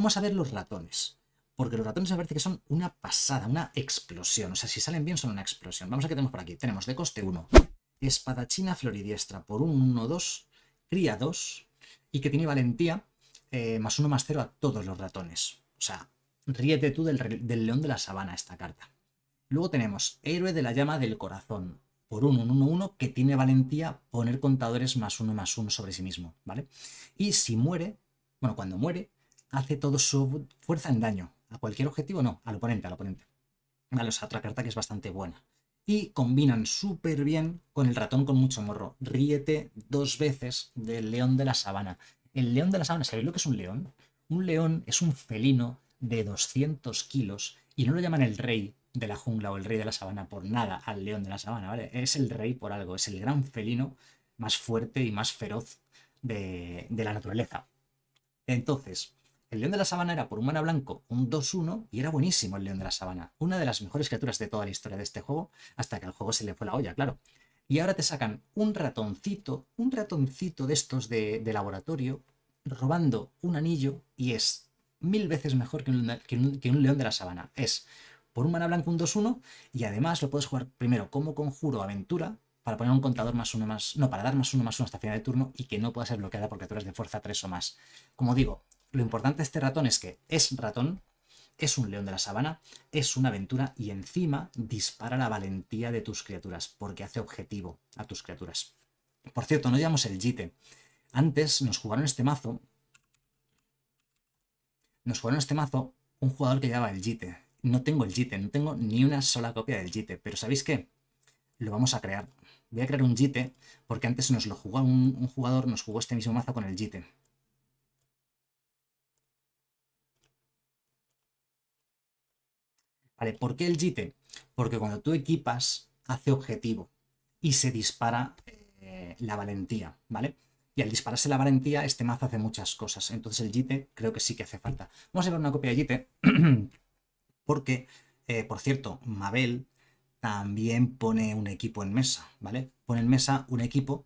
vamos a ver los ratones. Porque los ratones me parece que son una pasada, una explosión. O sea, si salen bien son una explosión. Vamos a ver qué tenemos por aquí. Tenemos de coste 1. Espadachina floridiestra por un 1-2. Cría 2. Y que tiene valentía eh, más 1 más 0 a todos los ratones. O sea, ríete tú del, león de la sabana esta carta. Luego tenemos héroe de la llama del corazón por un 1-1-1 que tiene valentía poner contadores más 1 más 1 sobre sí mismo, ¿vale? Y si muere, bueno, cuando muere, hace todo su fuerza en daño. A cualquier objetivo, no, al oponente, al oponente. Vale, o sea, otra carta que es bastante buena. Y combinan súper bien con el ratón con mucho morro. Ríete dos veces del león de la sabana. El león de la sabana, ¿sabéis lo que es un león? Un león es un felino de 200 kilos y no lo llaman el rey de la jungla o el rey de la sabana por nada al león de la sabana, ¿vale? Es el rey por algo, es el gran felino más fuerte y más feroz de la naturaleza. Entonces, el león de la sabana era por un mana blanco un 2-1 y era buenísimo el león de la sabana. Una de las mejores criaturas de toda la historia de este juego, hasta que al juego se le fue la olla, claro. Y ahora te sacan un ratoncito, un ratoncito de estos de, laboratorio, robando un anillo y es mil veces mejor que un, león de la sabana. Es por un mana blanco un 2-1 y además lo puedes jugar primero como conjuro aventura para poner un contador más uno más, no, para dar más uno más uno hasta final de turno y que no pueda ser bloqueada por criaturas de fuerza 3 o más. Como digo, lo importante de este ratón es que es ratón, es un león de la sabana, es una aventura y encima dispara la valentía de tus criaturas, porque hace objetivo a tus criaturas. Por cierto, no llevamos el jite. Antes nos jugaron este mazo. Nos jugaron este mazo un jugador que llevaba el jite. No tengo el jite, no tengo ni una sola copia del jite, pero ¿sabéis qué? Lo vamos a crear. Voy a crear un jite porque antes nos lo jugó un, un jugador, nos jugó este mismo mazo con el jite. ¿Por qué el JITE? Porque cuando tú equipas, hace objetivo y se dispara eh, la valentía, ¿vale? Y al dispararse la valentía, este mazo hace muchas cosas. Entonces el JITE creo que sí que hace falta. Vamos a ver una copia de JITE, porque, eh, por cierto, Mabel también pone un equipo en mesa, ¿vale? Pone en mesa un equipo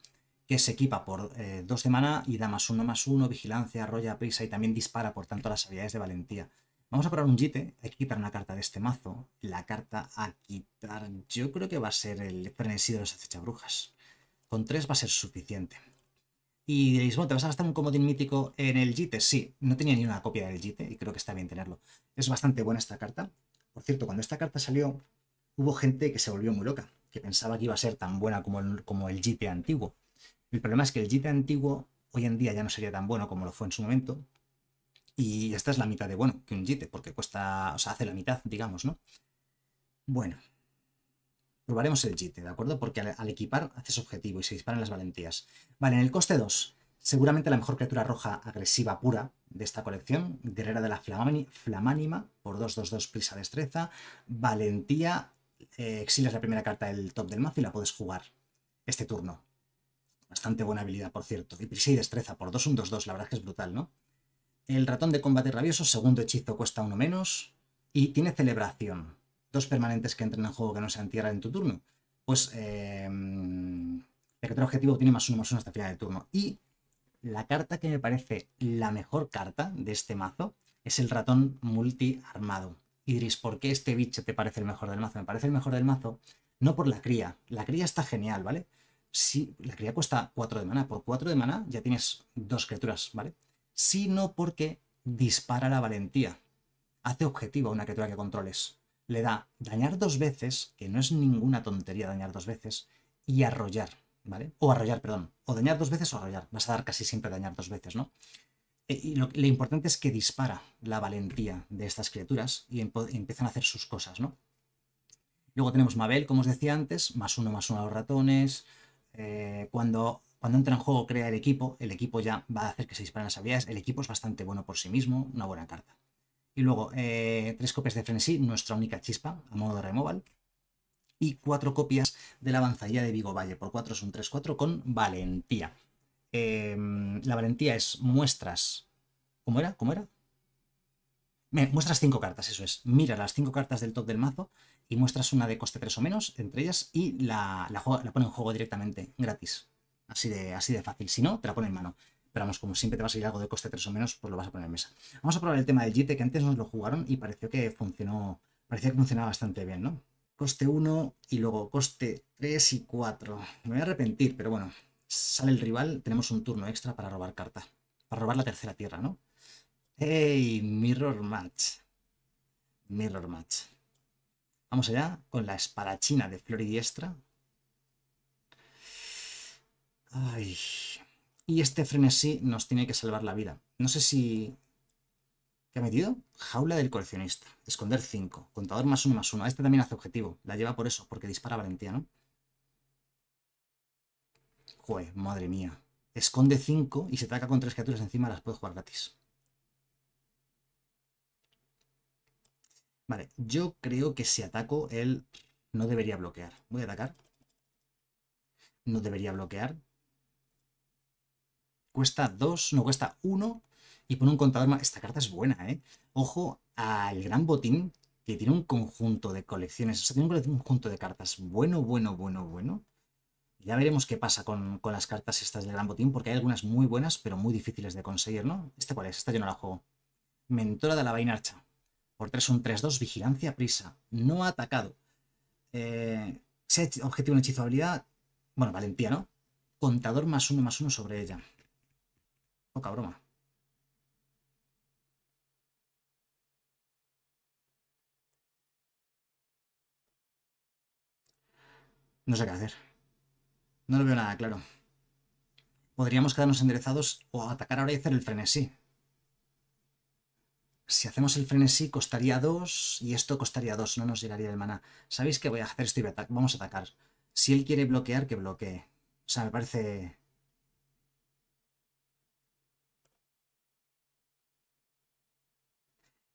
que se equipa por eh, dos semanas de y da más uno, más uno, vigilancia, arroya, prisa y también dispara, por tanto, las habilidades de valentía. Vamos a probar un jite. Hay que quitar una carta de este mazo. La carta a quitar yo creo que va a ser el frenesí de los acechabrujas. Con tres va a ser suficiente. Y diréis, bueno, ¿te vas a gastar un comodín mítico en el jite? Sí, no tenía ni una copia del jite y creo que está bien tenerlo. Es bastante buena esta carta. Por cierto, cuando esta carta salió, hubo gente que se volvió muy loca, que pensaba que iba a ser tan buena como el, como el jite antiguo. El problema es que el jite antiguo hoy en día ya no sería tan bueno como lo fue en su momento, y esta es la mitad de bueno que un Jite, porque cuesta, o sea, hace la mitad, digamos, ¿no? Bueno, probaremos el Jite, ¿de acuerdo? Porque al, equipar haces objetivo y se disparan las valentías. Vale, en el coste 2, seguramente la mejor criatura roja agresiva pura de esta colección, guerrera de la flamánima, por 2-2-2 prisa destreza, valentía, eh, exiles la primera carta del top del mazo y la puedes jugar este turno. Bastante buena habilidad, por cierto. Y prisa y destreza por 2-1-2-2, la verdad que es brutal, ¿no? El ratón de combate rabioso, segundo hechizo, cuesta uno menos. Y tiene celebración. Dos permanentes que entren en juego que no se entierran en tu turno. Pues em, el otro objetivo tiene más uno más uno hasta el final del turno. Y la carta que me parece la mejor carta de este mazo es el ratón multi-armado. Y ¿por qué este bicho te parece el mejor del mazo? Me parece el mejor del mazo no por la cría. La cría está genial, ¿vale? Si la cría cuesta 4 de mana, por 4 de mana ya tienes dos criaturas, ¿vale? sino porque dispara la valentía. Hace objetivo a una criatura que controles. Le da dañar dos veces, que no es ninguna tontería dañar dos veces, y arrollar, ¿vale? O arrollar, perdón. O dañar dos veces o arrollar. Vas a dar casi siempre dañar dos veces, ¿no? E, y lo, importante es que dispara la valentía de estas criaturas y empiezan a hacer sus cosas, ¿no? Luego tenemos Mabel, como os decía antes, más uno, más uno a los ratones. Eh, cuando cuando entra en juego crea el equipo, el equipo ya va a hacer que se disparen las habilidades, el equipo es bastante bueno por sí mismo, una buena carta. Y luego, eh, tres copias de Frenzy. nuestra única chispa, a modo de removal. Y cuatro copias de la avanzadilla de Vigo Valle, por cuatro es un 3-4 con valentía. Em, la valentía es muestras. ¿Cómo era? ¿Cómo era? muestras cinco cartas, eso es. Mira las cinco cartas del top del mazo y muestras una de coste 3 o menos entre ellas y la, la pone en juego directamente, gratis. Así de, así de fácil. Si no, te la pone en mano. Pero vamos, como siempre te va a salir algo de coste 3 o menos, pues lo vas a poner en mesa. Vamos a probar el tema del JT e, que antes nos lo jugaron y pareció que funcionó. Parecía que funcionaba bastante bien, ¿no? Coste 1 y luego coste 3 y 4. Me voy a arrepentir, pero bueno. Sale el rival, tenemos un turno extra para robar carta. Para robar la tercera tierra, ¿no? ¡Hey! Mirror Match. Mirror Match. Vamos allá con la china de diestra Ay. Y este frenesí nos tiene que salvar la vida. No sé si... ¿Qué ha metido? Jaula del coleccionista. Esconder 5. Contador más uno más uno. Este también hace objetivo. La lleva por eso, porque dispara valentía, ¿no? Joder, madre mía. Esconde 5 y se ataca con tres criaturas encima, las puede jugar gratis. Vale, yo creo que si ataco, él no debería bloquear. Voy a atacar. No debería bloquear cuesta 2, no cuesta 1 y pone un contador más. Esta carta es buena, ¿eh? Ojo al gran botín que tiene un conjunto de colecciones, o sea, tiene un conjunto de cartas bueno, bueno, bueno, bueno. Ya veremos qué pasa con, las cartas estas del gran botín, porque hay algunas muy buenas, pero muy difíciles de conseguir, ¿no? ¿Este cuál es? Esta yo no la juego. Mentora de la vainarcha. Por 3 un 3-2, vigilancia, prisa. No ha atacado. Eh, objetivo una hechizo habilidad. Bueno, valentía, ¿no? Contador más uno más uno sobre ella. Poca broma. No sé qué hacer. No lo veo nada claro. Podríamos quedarnos enderezados o atacar ahora y hacer el frenesí. Si hacemos el frenesí costaría 2 y esto costaría 2, no nos llegaría el mana. ¿Sabéis qué voy a hacer? Estoy a vamos a atacar. Si él quiere bloquear, que bloquee. O sea, me parece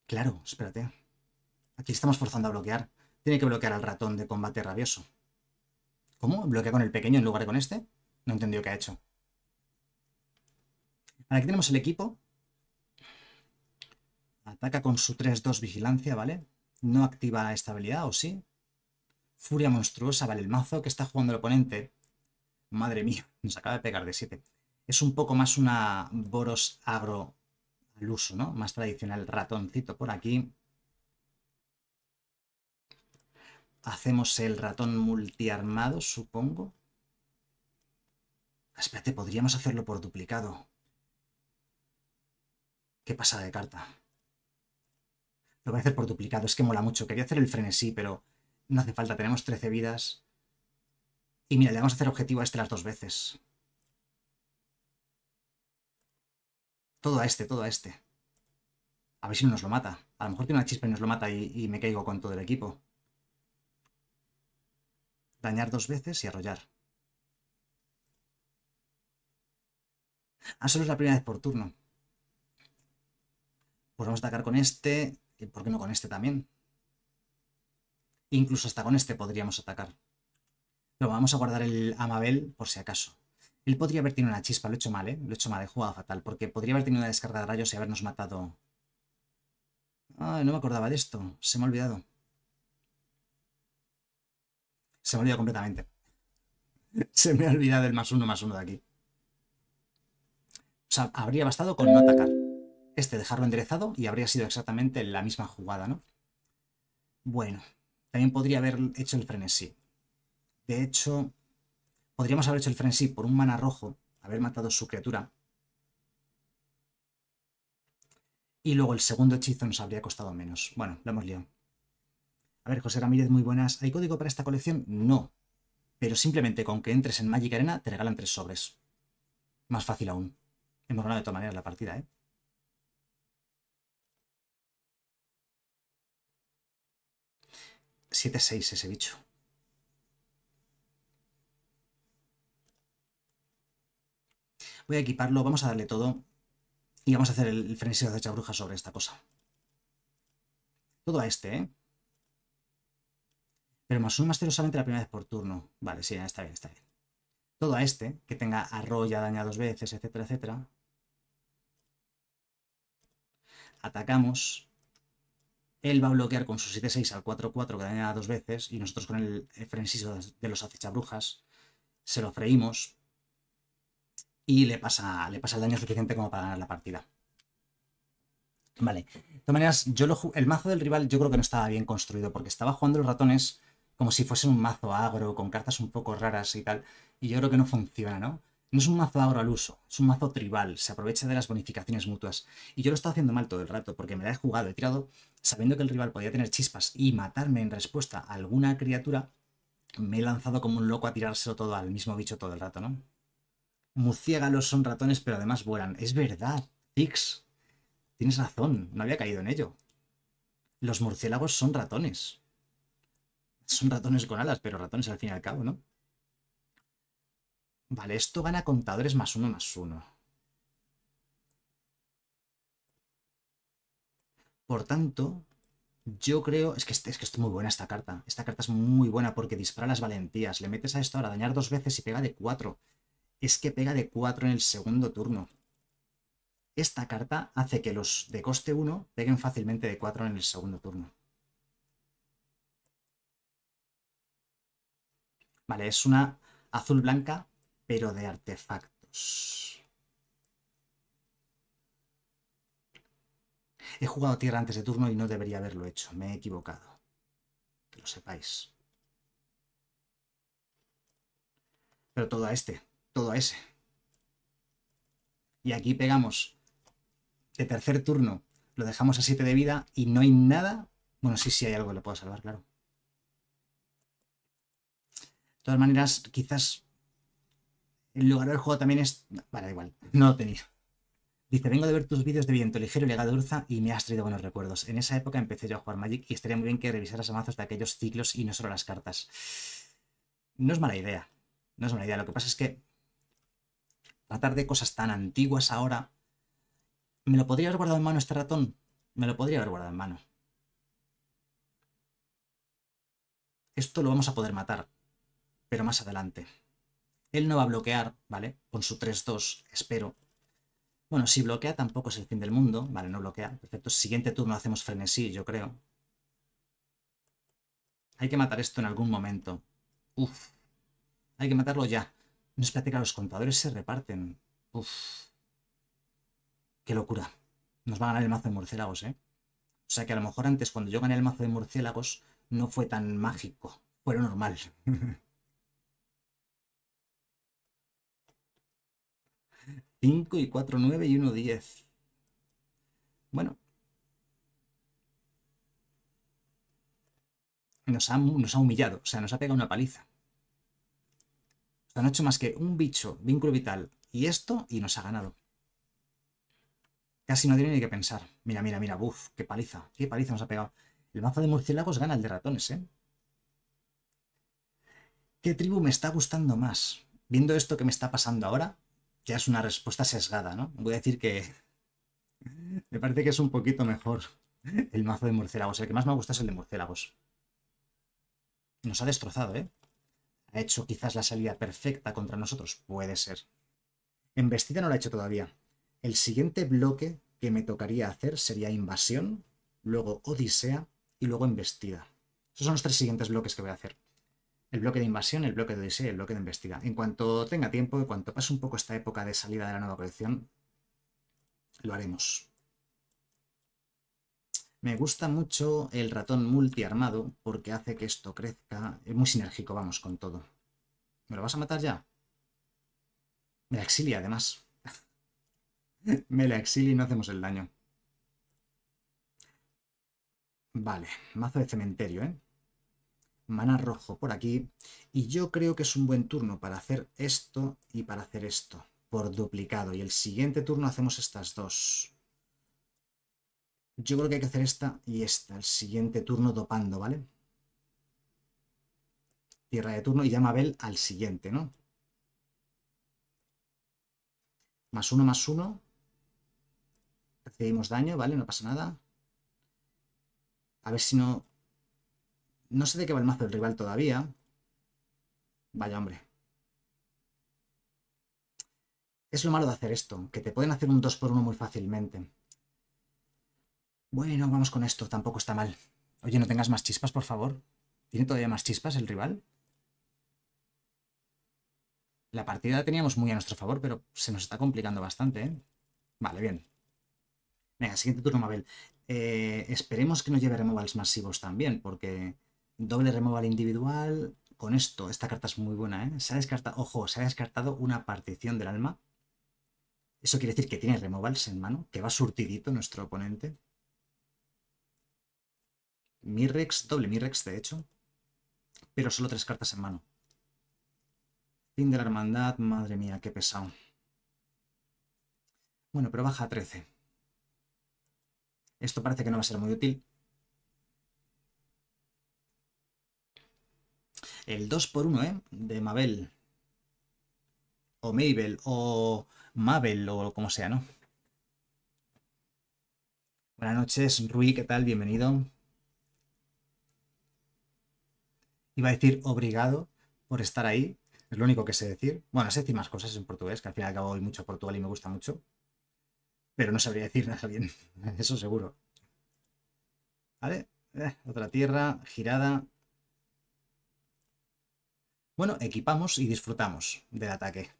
Claro, espérate. Aquí estamos forzando a bloquear. Tiene que bloquear al ratón de combate rabioso. ¿Cómo? ¿Bloquea con el pequeño en lugar de con este? No he entendido qué ha hecho. aquí tenemos el equipo. Ataca con su 3-2 vigilancia, ¿vale? No activa estabilidad, ¿o sí? Furia monstruosa, ¿vale? El mazo que está jugando el oponente. Madre mía, nos acaba de pegar de 7. Es un poco más una Boros Agro al uso, ¿no? Más tradicional, ratoncito por aquí. Hacemos el ratón multiarmado, supongo. Ah, espérate, podríamos hacerlo por duplicado. Qué pasada de carta. Lo voy a hacer por duplicado, es que mola mucho. Quería hacer el frenesí, pero no hace falta, tenemos 13 vidas. Y mira, le vamos a hacer objetivo a este las dos veces. Todo a este, todo a este. A ver si no nos lo mata. A lo mejor tiene una chispa y nos lo mata y, me caigo con todo el equipo. Dañar dos veces y arrollar. Ah, solo es la primera vez por turno. Pues vamos a atacar con este. por qué no con este también? Incluso hasta con este podríamos atacar. Pero vamos a guardar el Amabel por si acaso. Él podría haber tenido una chispa, lo he hecho mal, ¿eh? Lo he hecho mal, he jugado fatal, porque podría haber tenido una descarga de rayos y habernos matado. ah no me acordaba de esto, se me ha olvidado. Se me ha olvidado completamente. se me ha olvidado el más uno, más uno de aquí. O sea, habría bastado con no atacar. Este, dejarlo enderezado y habría sido exactamente la misma jugada, ¿no? Bueno, también podría haber hecho el frenesí. De hecho, Podríamos haber hecho el frenzy por un mana rojo, haber matado su criatura. Y luego el segundo hechizo nos habría costado menos. Bueno, lo hemos liado. A ver, José Ramírez, muy buenas. ¿Hay código para esta colección? No. Pero simplemente con que entres en Magic Arena te regalan tres sobres. Más fácil aún. Hemos ganado de todas maneras la partida, ¿eh? ¿7-6 ese bicho. Voy a equiparlo, vamos a darle todo y vamos a hacer el frenesí de acecha bruja sobre esta cosa. Todo a este, ¿eh? Pero más un más la primera vez por turno. Vale, sí, está bien, está bien. Todo a este, que tenga arroya, daña dos veces, etcétera, etcétera. Atacamos. Él va a bloquear con su 7-6 al 4-4 que daña dos veces y nosotros con el frenesí de los acechabrujas se lo freímos y le pasa, le pasa el daño suficiente como para ganar la partida. Vale, de todas maneras, yo el mazo del rival yo creo que no estaba bien construido porque estaba jugando los ratones como si fuesen un mazo agro, con cartas un poco raras y tal, y yo creo que no funciona, ¿no? No es un mazo agro al uso, es un mazo tribal, se aprovecha de las bonificaciones mutuas. Y yo lo estaba haciendo mal todo el rato, porque me la he jugado, he tirado, sabiendo que el rival podía tener chispas y matarme en respuesta a alguna criatura, me he lanzado como un loco a tirárselo todo al mismo bicho todo el rato, ¿no? Murciélagos son ratones, pero además vuelan. Es verdad, Pix. Tienes razón, no había caído en ello. Los murciélagos son ratones. Son ratones con alas, pero ratones al fin y al cabo, ¿no? Vale, esto gana contadores más uno más uno. Por tanto, yo creo... Es que, es que es muy buena esta carta. Esta carta es muy buena porque dispara las valentías. Le metes a esto ahora dañar dos veces y pega de cuatro es que pega de 4 en el segundo turno. Esta carta hace que los de coste 1 peguen fácilmente de 4 en el segundo turno. Vale, es una azul blanca, pero de artefactos. He jugado tierra antes de turno y no debería haberlo hecho. Me he equivocado. Que lo sepáis. Pero todo a este todo a ese. Y aquí pegamos de tercer turno, lo dejamos a 7 de vida y no hay nada. Bueno, sí, sí hay algo Lo puedo salvar, claro. De todas maneras, quizás el lugar del juego también es... Vale, da igual, no lo tenía. Dice, vengo de ver tus vídeos de viento ligero y legado urza y me has traído buenos recuerdos. En esa época empecé yo a jugar Magic y estaría muy bien que revisaras mazos de aquellos ciclos y no solo las cartas. No es mala idea. No es mala idea. Lo que pasa es que tratar de cosas tan antiguas ahora, ¿me lo podría haber guardado en mano este ratón? Me lo podría haber guardado en mano. Esto lo vamos a poder matar, pero más adelante. Él no va a bloquear, ¿vale? Con su 3-2, espero. Bueno, si bloquea tampoco es el fin del mundo, ¿vale? No bloquea, perfecto. Siguiente turno hacemos frenesí, yo creo. Hay que matar esto en algún momento. Uf. Hay que matarlo ya. Nos platica, los contadores se reparten. Uf. Qué locura. Nos va a ganar el mazo de murciélagos, ¿eh? O sea que a lo mejor antes, cuando yo gané el mazo de murciélagos, no fue tan mágico. Fue lo normal. 5 y 4, 9 y 1, 10. Bueno, nos nos ha, humillado, o sea, nos ha pegado una paliza. O no ha hecho más que un bicho, vínculo vital y esto y nos ha ganado. Casi no tiene ni que pensar. Mira, mira, mira, buf, qué paliza, qué paliza nos ha pegado. El mazo de murciélagos gana el de ratones, ¿eh? ¿Qué tribu me está gustando más? Viendo esto que me está pasando ahora, ya es una respuesta sesgada, ¿no? Voy a decir que me parece que es un poquito mejor el mazo de murciélagos. El que más me gusta es el de murciélagos. Nos ha destrozado, ¿eh? ha hecho quizás la salida perfecta contra nosotros, puede ser. Embestida no la he hecho todavía. El siguiente bloque que me tocaría hacer sería invasión, luego odisea y luego embestida. Esos son los tres siguientes bloques que voy a hacer. El bloque de invasión, el bloque de odisea y el bloque de embestida. En cuanto tenga tiempo, en cuanto pase un poco esta época de salida de la nueva colección, lo haremos. Me gusta mucho el ratón multiarmado porque hace que esto crezca. Es muy sinérgico, vamos, con todo. ¿Me lo vas a matar ya? Me la exilia, además. Me la exilio y no hacemos el daño. Vale, mazo de cementerio, ¿eh? Mana rojo por aquí. Y yo creo que es un buen turno para hacer esto y para hacer esto. Por duplicado. Y el siguiente turno hacemos estas dos. Yo creo que hay que hacer esta y esta, el siguiente turno dopando, ¿vale? Tierra de turno y llama a Bell al siguiente, ¿no? Más uno, más uno. Recibimos daño, ¿vale? No pasa nada. A ver si no... No sé de qué va el mazo del rival todavía. Vaya hombre. Es lo malo de hacer esto, que te pueden hacer un 2 por 1 muy fácilmente. Bueno, vamos con esto, tampoco está mal. Oye, no tengas más chispas, por favor. ¿Tiene todavía más chispas el rival? La partida la teníamos muy a nuestro favor, pero se nos está complicando bastante, ¿eh? Vale, bien. Venga, siguiente turno, Mabel. Eh, esperemos que no lleve removals masivos también, porque doble removal individual... Con esto, esta carta es muy buena, ¿eh? Se ha descartado, ojo, se ha descartado una partición del alma. Eso quiere decir que tiene removals en mano, que va surtidito nuestro oponente. Mirrex, doble Mirrex de hecho, pero solo tres cartas en mano. Fin de la hermandad, madre mía, qué pesado. Bueno, pero baja a 13. Esto parece que no va a ser muy útil. El 2x1, ¿eh? De Mabel. O Mabel, o Mabel, o como sea, ¿no? Buenas noches, Rui, ¿qué tal? Bienvenido. Iba a decir obrigado por estar ahí, es lo único que sé decir. Bueno, sé decir más cosas en portugués, que al fin y al cabo voy mucho a Portugal y me gusta mucho. Pero no sabría decir nada bien, eso seguro. ¿Vale? Eh, otra tierra, girada. Bueno, equipamos y disfrutamos del ataque.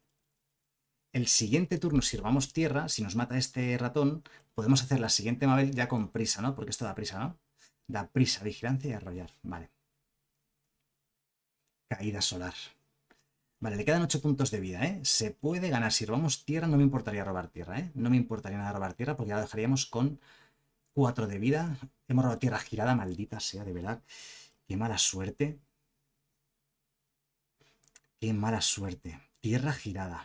El siguiente turno, sirvamos tierra, si nos mata este ratón, podemos hacer la siguiente Mabel ya con prisa, ¿no? Porque esto da prisa, ¿no? Da prisa, vigilancia y arrollar. Vale. Caída solar. Vale, le quedan 8 puntos de vida, ¿eh? Se puede ganar. Si robamos tierra, no me importaría robar tierra, ¿eh? No me importaría nada robar tierra porque ya dejaríamos con 4 de vida. Hemos robado tierra girada, maldita sea, de verdad. Qué mala suerte. Qué mala suerte. Tierra girada.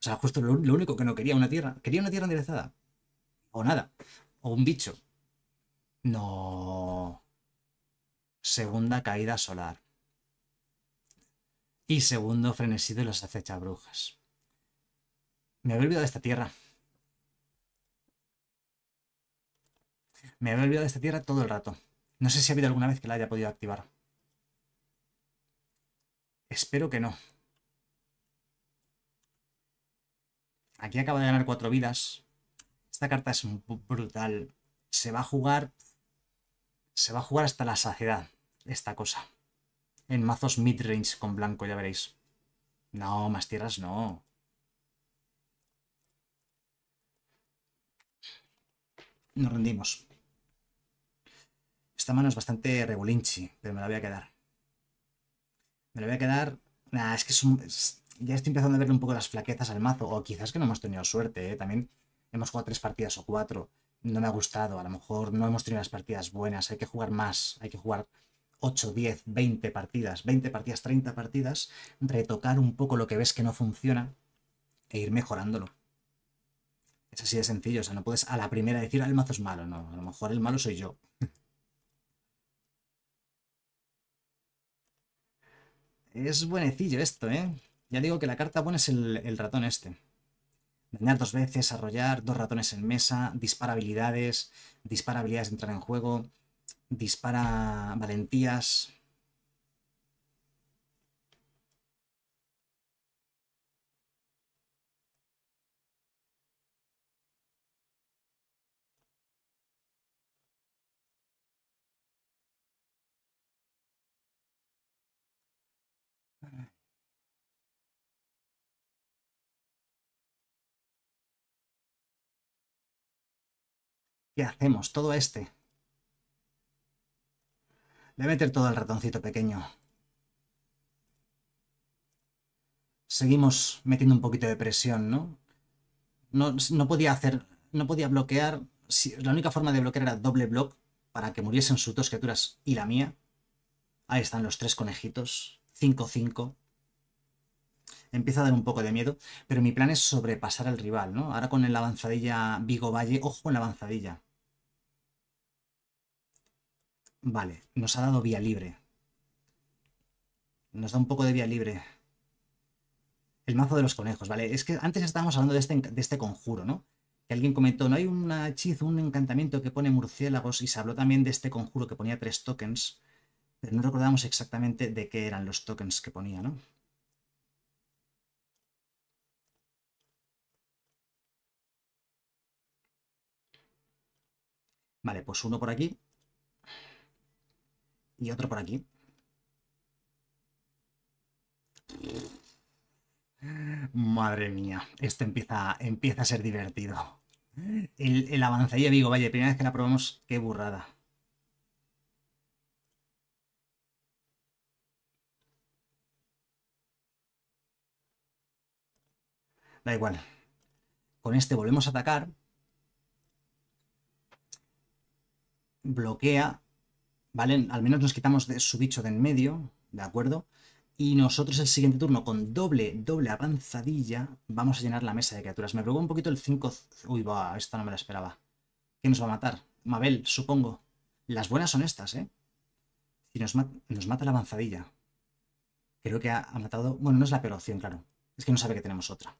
O sea, justo lo único que no quería, una tierra. Quería una tierra enderezada. O nada. O un bicho. No. Segunda caída solar. Y segundo, frenesí de los acechabrujas. Me había olvidado de esta tierra. Me había olvidado de esta tierra todo el rato. No sé si ha habido alguna vez que la haya podido activar. Espero que no. Aquí acaba de ganar cuatro vidas. Esta carta es brutal. Se va a jugar... Se va a jugar hasta la saciedad esta cosa en mazos midrange con blanco, ya veréis. No, más tierras no. Nos rendimos. Esta mano es bastante regulinchi, pero me la voy a quedar. Me la voy a quedar... Nah, es que es ya estoy empezando a verle un poco las flaquezas al mazo. O quizás que no hemos tenido suerte, ¿eh? También hemos jugado tres partidas o cuatro. No me ha gustado. A lo mejor no hemos tenido las partidas buenas. Hay que jugar más. Hay que jugar 8, 10, 20 partidas, 20 partidas, 30 partidas, retocar un poco lo que ves que no funciona e ir mejorándolo. Es así de sencillo, o sea, no puedes a la primera decir, ah, el mazo es malo, no, a lo mejor el malo soy yo. es buenecillo esto, ¿eh? Ya digo que la carta buena es el, ratón este. Dañar dos veces, arrollar, dos ratones en mesa, disparabilidades, disparabilidades entrar en juego, Dispara valentías. ¿Qué hacemos? Todo este. Le voy a meter todo al ratoncito pequeño. Seguimos metiendo un poquito de presión, ¿no? No, podía hacer, no podía bloquear. Si, la única forma de bloquear era doble block para que muriesen sus dos criaturas y la mía. Ahí están los tres conejitos. 5-5. Empieza a dar un poco de miedo, pero mi plan es sobrepasar al rival, ¿no? Ahora con la avanzadilla Vigo Valle, ojo con la avanzadilla. Vale, nos ha dado vía libre. Nos da un poco de vía libre. El mazo de los conejos, ¿vale? Es que antes estábamos hablando este de este, conjuro, ¿no? Que alguien comentó, no hay un hechizo, un encantamiento que pone murciélagos y se habló también de este conjuro que ponía tres tokens, pero no recordamos exactamente de qué eran los tokens que ponía, ¿no? Vale, pues uno por aquí. Y otro por aquí. Madre mía, esto empieza, empieza a ser divertido. El, el ahí digo, vaya, primera vez que la probamos, qué burrada. Da igual. Con este volvemos a atacar. Bloquea ¿vale? Al menos nos quitamos de su bicho de en medio, ¿de acuerdo? Y nosotros el siguiente turno con doble, doble avanzadilla vamos a llenar la mesa de criaturas. Me preocupa un poquito el 5... Uy, va, esta no me la esperaba. ¿Qué nos va a matar? Mabel, supongo. Las buenas son estas, ¿eh? Si nos, nos mata la avanzadilla. Creo que ha, matado... Bueno, no es la peor opción, claro. Es que no sabe que tenemos otra.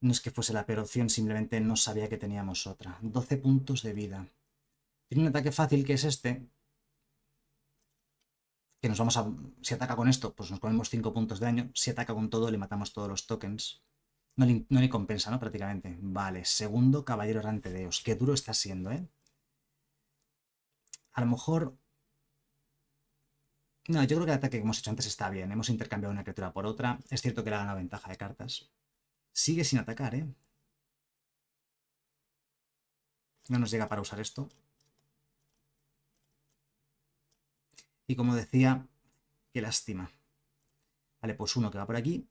No es que fuese la peor opción, simplemente no sabía que teníamos otra. 12 puntos de vida. Tiene un ataque fácil que es este, que nos vamos a... Si ataca con esto, pues nos comemos 5 puntos de daño. Si ataca con todo, le matamos todos los tokens. No le, compensa, ¿no? Prácticamente. Vale, segundo caballero errante de Eos. Qué duro está siendo, ¿eh? A lo mejor... No, yo creo que el ataque que hemos hecho antes está bien. Hemos intercambiado una criatura por otra. Es cierto que le ha una ventaja de cartas. Sigue sin atacar, ¿eh? No nos llega para usar esto. Y como decía, qué lástima. Vale, pues uno que va por aquí.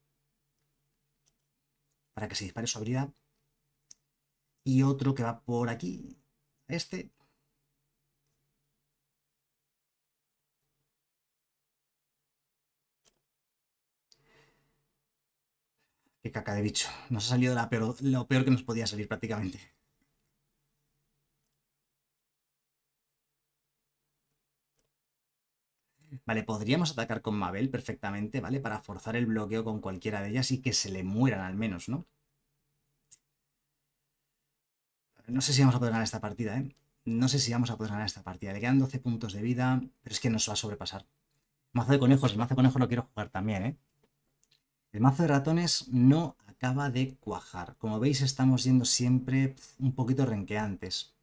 Para que se dispare su habilidad. Y otro que va por aquí. Este. Qué caca de bicho. Nos ha salido lo peor que nos podía salir prácticamente. Vale, podríamos atacar con Mabel perfectamente, ¿vale? Para forzar el bloqueo con cualquiera de ellas y que se le mueran al menos, ¿no? No sé si vamos a poder ganar esta partida, ¿eh? No sé si vamos a poder ganar esta partida. Le quedan 12 puntos de vida, pero es que nos va a sobrepasar. Mazo de conejos, el mazo de conejos lo quiero jugar también, ¿eh? El mazo de ratones no acaba de cuajar. Como veis, estamos yendo siempre un poquito renqueantes.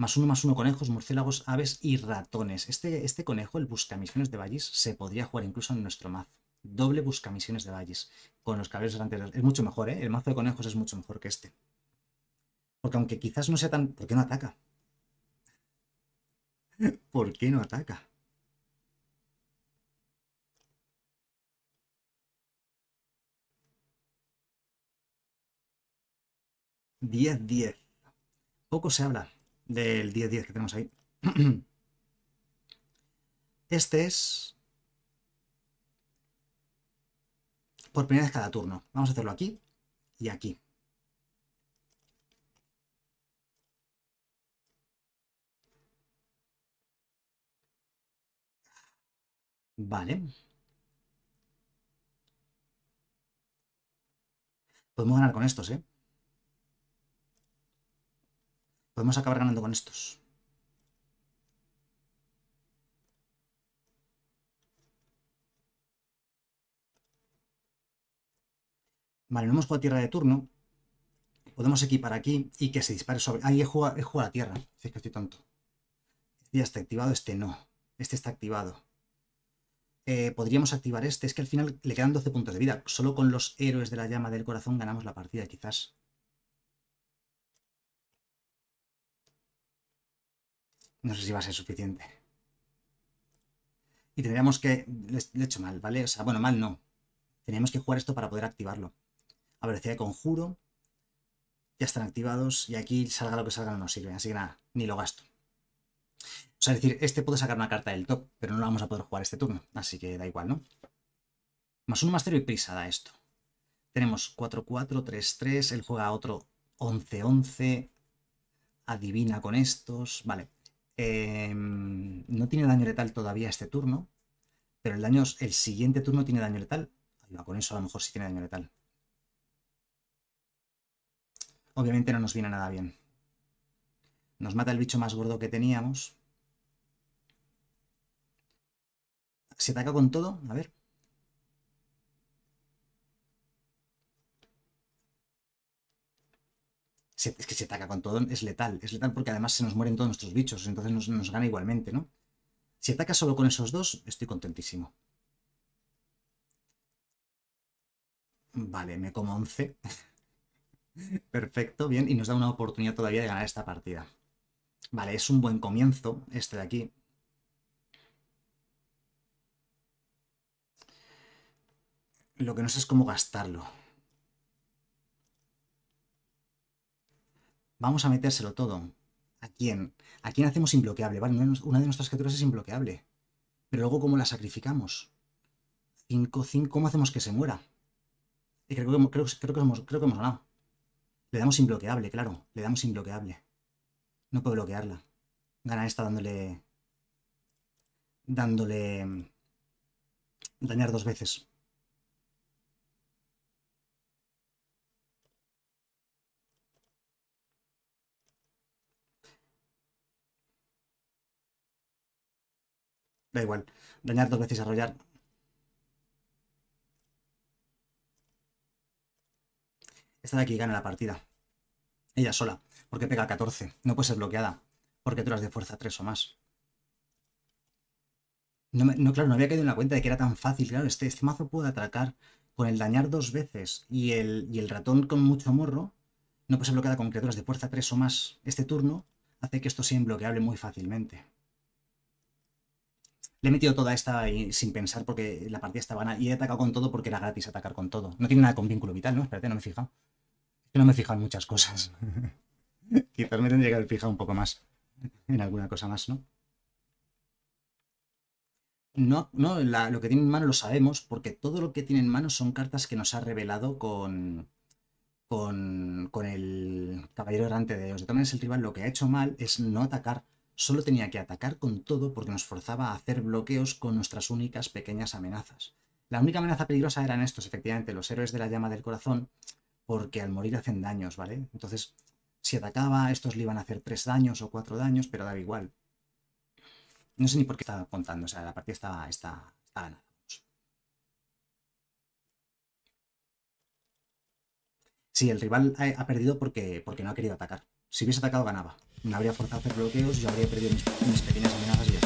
Más uno, más uno, conejos, murciélagos, aves y ratones. Este, este conejo, el buscamisiones de Vallis, se podría jugar incluso en nuestro mazo. Doble buscamisiones de Vallis. Con los caballeros delanteros. Es mucho mejor, ¿eh? El mazo de conejos es mucho mejor que este. Porque aunque quizás no sea tan... ¿Por qué no ataca? ¿Por qué no ataca? 10-10. Poco se habla del 10-10 que tenemos ahí. Este es por primera vez cada turno. Vamos a hacerlo aquí y aquí. Vale. Podemos ganar con estos, ¿eh? Podemos acabar ganando con estos. Vale, no hemos jugado tierra de turno. Podemos equipar aquí y que se dispare sobre... Ahí he jugado, a tierra. Si es que estoy tonto. ya está activado, este no. Este está activado. Eh, podríamos activar este. Es que al final le quedan 12 puntos de vida. Solo con los héroes de la llama del corazón ganamos la partida, quizás. No sé si va a ser suficiente. Y tendríamos que... Le he hecho mal, ¿vale? O sea, bueno, mal no. Teníamos que jugar esto para poder activarlo. A ver, de conjuro. Ya están activados y aquí salga lo que salga no nos sirve. Así que nada, ni lo gasto. O sea, es decir, este puede sacar una carta del top, pero no la vamos a poder jugar este turno. Así que da igual, ¿no? Más un cero y prisa da esto. Tenemos 4-4, 3-3. Él juega otro 11-11. Adivina con estos. Vale. Em, no tiene daño letal todavía este turno, pero el, daño, el siguiente turno tiene daño letal. con eso a lo mejor sí tiene daño letal. Obviamente no nos viene nada bien. Nos mata el bicho más gordo que teníamos. Se ataca con todo, a ver. es que si ataca con todo es letal. Es letal porque además se nos mueren todos nuestros bichos, entonces nos, nos gana igualmente, ¿no? Si ataca solo con esos dos, estoy contentísimo. Vale, me como 11. Perfecto, bien, y nos da una oportunidad todavía de ganar esta partida. Vale, es un buen comienzo este de aquí. Lo que no sé es cómo gastarlo. Vamos a metérselo todo. ¿A quién? ¿A quién hacemos imbloqueable? Vale, una de nuestras criaturas es imbloqueable. Pero luego, ¿cómo la sacrificamos? 5, 5, ¿cómo hacemos que se muera? creo, que, creo, que hemos, creo que hemos ganado. Le damos imbloqueable, claro. Le damos imbloqueable. No puedo bloquearla. Gana esta dándole... Dándole... Mm, dañar dos veces. igual. Dañar dos veces arrollar. Esta de aquí gana la partida. Ella sola. Porque pega 14. No puede ser bloqueada. Porque tú de fuerza 3 o más. No, no, claro, no había caído en la cuenta de que era tan fácil. Claro, este, este, mazo puede atracar con el dañar dos veces y el, y el ratón con mucho morro. No puede ser bloqueada con criaturas de fuerza 3 o más este turno. Hace que esto sea imbloqueable muy fácilmente. Le he metido toda esta eh, sin pensar porque la partida estaba vana y he atacado con todo porque era gratis atacar con todo. No tiene nada con vínculo vital, ¿no? Espérate, no me he fijado. no me he fijado en muchas cosas. Quizás me tendría que haber fijado un poco más en alguna cosa más, ¿no? No, no lo que tiene en mano lo sabemos porque todo lo que tiene en mano son cartas que nos ha revelado con, con, con el Caballero Errante de los De todas el rival lo que ha hecho mal es no atacar Solo tenía que atacar con todo porque nos forzaba a hacer bloqueos con nuestras únicas pequeñas amenazas. La única amenaza peligrosa eran estos, efectivamente, los héroes de la llama del corazón, porque al morir hacen daños, ¿vale? Entonces, si atacaba, estos le iban a hacer tres daños o cuatro daños, pero daba igual. No sé ni por qué estaba contando, o sea, la partida estaba, está, ganada. Sí, el rival ha, ha perdido porque, porque no ha querido atacar. Si hubiese atacado ganaba. Me habría forzado a hacer bloqueos y habría perdido mis, mis pequeñas amenazas y